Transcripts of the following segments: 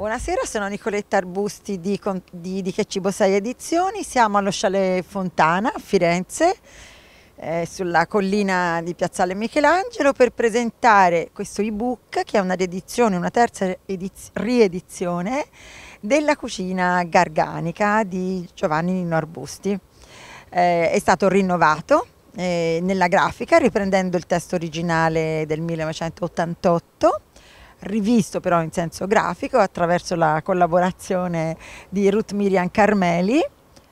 Buonasera, sono Nicoletta Arbusti di, di, di Che Cibo Sai Edizioni, siamo allo Chalet Fontana a Firenze, eh, sulla collina di Piazzale Michelangelo per presentare questo ebook che è una riedizione, una terza riedizione della cucina garganica di Giovanni Nino Arbusti. Eh, è stato rinnovato eh, nella grafica riprendendo il testo originale del 1988 rivisto però in senso grafico attraverso la collaborazione di Ruth Miriam Carmeli,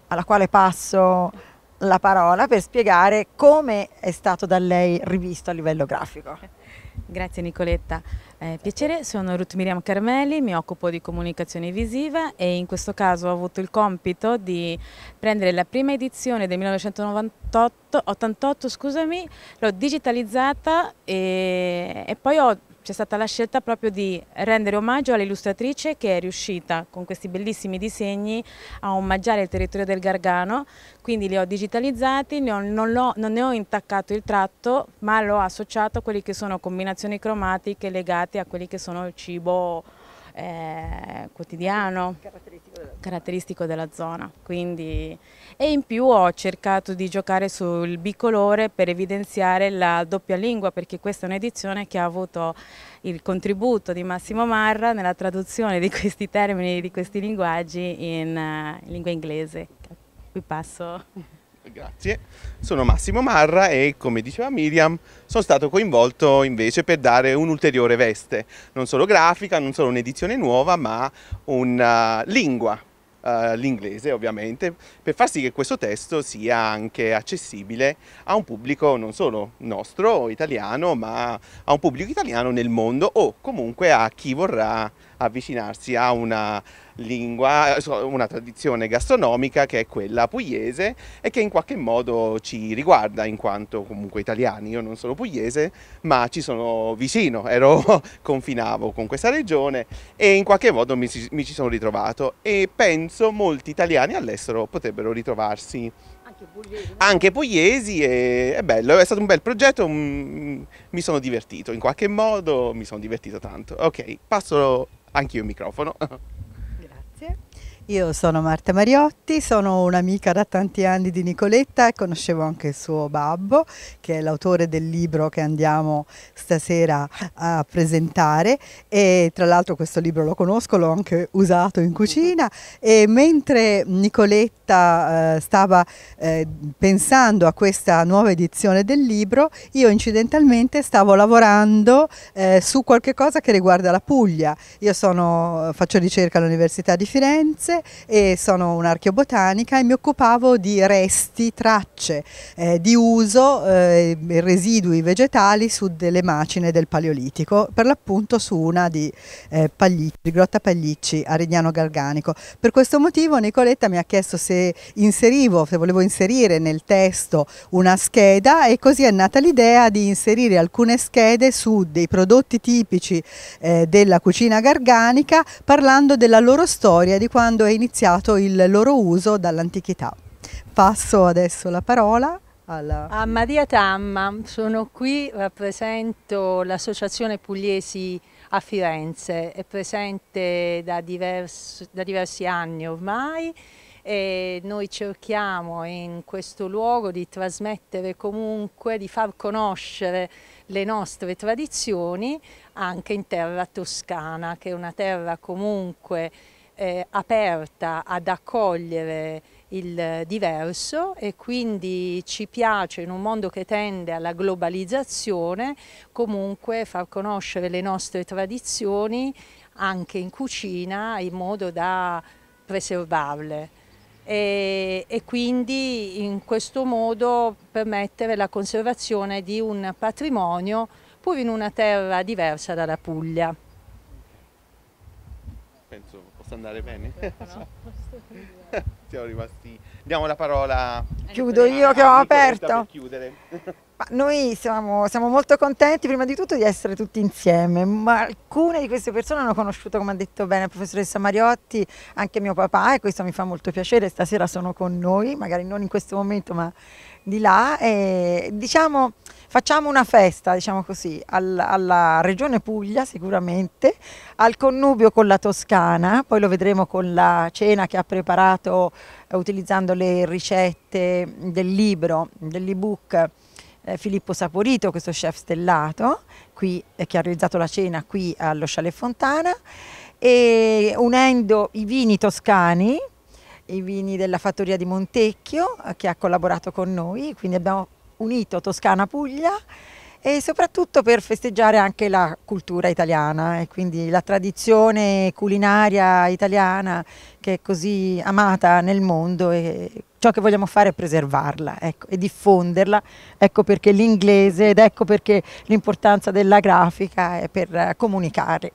alla quale passo la parola per spiegare come è stato da lei rivisto a livello grafico. Grazie Nicoletta. Eh, piacere, sono Ruth Miriam Carmeli, mi occupo di comunicazione visiva e in questo caso ho avuto il compito di prendere la prima edizione del 1988, 88, scusami, l'ho digitalizzata e, e poi ho c'è stata la scelta proprio di rendere omaggio all'illustratrice che è riuscita con questi bellissimi disegni a omaggiare il territorio del Gargano, quindi li ho digitalizzati, non, ho, non, ne ho intaccato il tratto ma l'ho associato a quelle che sono combinazioni cromatiche legate a quelli che sono il cibo eh, quotidiano caratteristico della, caratteristico della zona. Quindi, e in più ho cercato di giocare sul bicolore per evidenziare la doppia lingua perché questa è un'edizione che ha avuto il contributo di Massimo Marra nella traduzione di questi termini, di questi linguaggi in, eh, in lingua inglese. Qui passo. Grazie, sono Massimo Marra e come diceva Miriam sono stato coinvolto invece per dare un'ulteriore veste, non solo grafica, non solo un'edizione nuova ma una lingua, uh, l'inglese ovviamente, per far sì che questo testo sia anche accessibile a un pubblico non solo nostro, italiano, ma a un pubblico italiano nel mondo o comunque a chi vorrà avvicinarsi a una lingua, una tradizione gastronomica che è quella pugliese e che in qualche modo ci riguarda in quanto comunque italiani, io non sono pugliese ma ci sono vicino, ero, confinavo con questa regione e in qualche modo mi, mi ci sono ritrovato e penso molti italiani all'estero potrebbero ritrovarsi anche pugliesi, anche pugliesi e è bello, è stato un bel progetto, mm, mi sono divertito in qualche modo, mi sono divertito tanto. Ok, passo anche io il microfono. Grazie. Io sono Marta Mariotti, sono un'amica da tanti anni di Nicoletta e conoscevo anche il suo babbo, che è l'autore del libro che andiamo stasera a presentare e tra l'altro questo libro lo conosco, l'ho anche usato in cucina e mentre Nicoletta eh, stava eh, pensando a questa nuova edizione del libro, io incidentalmente stavo lavorando eh, su qualche cosa che riguarda la Puglia. Io sono, faccio ricerca all'Università di Firenze e sono un'archeobotanica e mi occupavo di resti, tracce eh, di uso, eh, residui vegetali su delle macine del Paleolitico, per l'appunto su una di, eh, Paglicci, di Grotta Paglicci a Regnano Garganico. Per questo motivo Nicoletta mi ha chiesto se inserivo, se volevo inserire nel testo una scheda e così è nata l'idea di inserire alcune schede su dei prodotti tipici eh, della cucina garganica parlando della loro storia storia di quando è iniziato il loro uso dall'antichità. Passo adesso la parola alla... a Maria Tamma, sono qui, rappresento l'Associazione Pugliesi a Firenze, è presente da, diverso, da diversi anni ormai e noi cerchiamo in questo luogo di trasmettere comunque, di far conoscere le nostre tradizioni anche in terra toscana, che è una terra comunque eh, aperta ad accogliere il diverso e quindi ci piace in un mondo che tende alla globalizzazione comunque far conoscere le nostre tradizioni anche in cucina in modo da preservarle e, e quindi in questo modo permettere la conservazione di un patrimonio pur in una terra diversa dalla Puglia penso possa andare bene. Siamo rimasti. Diamo la parola. Chiudo io che ho aperto. noi siamo, siamo, molto contenti prima di tutto di essere tutti insieme, ma alcune di queste persone hanno conosciuto, come ha detto bene la professoressa Mariotti, anche mio papà e questo mi fa molto piacere, stasera sono con noi, magari non in questo momento ma di là e diciamo facciamo una festa, diciamo così, al, alla regione Puglia sicuramente, al connubio con la Toscana, poi lo vedremo con la cena che ha preparato eh, utilizzando le ricette del libro, dell'ebook eh, Filippo Saporito, questo chef stellato, qui, eh, che ha realizzato la cena qui allo Chalet Fontana, e unendo i vini toscani i vini della fattoria di Montecchio eh, che ha collaborato con noi, quindi abbiamo unito Toscana Puglia e soprattutto per festeggiare anche la cultura italiana e eh, quindi la tradizione culinaria italiana che è così amata nel mondo e ciò che vogliamo fare è preservarla ecco, e diffonderla, ecco perché l'inglese ed ecco perché l'importanza della grafica è per comunicare.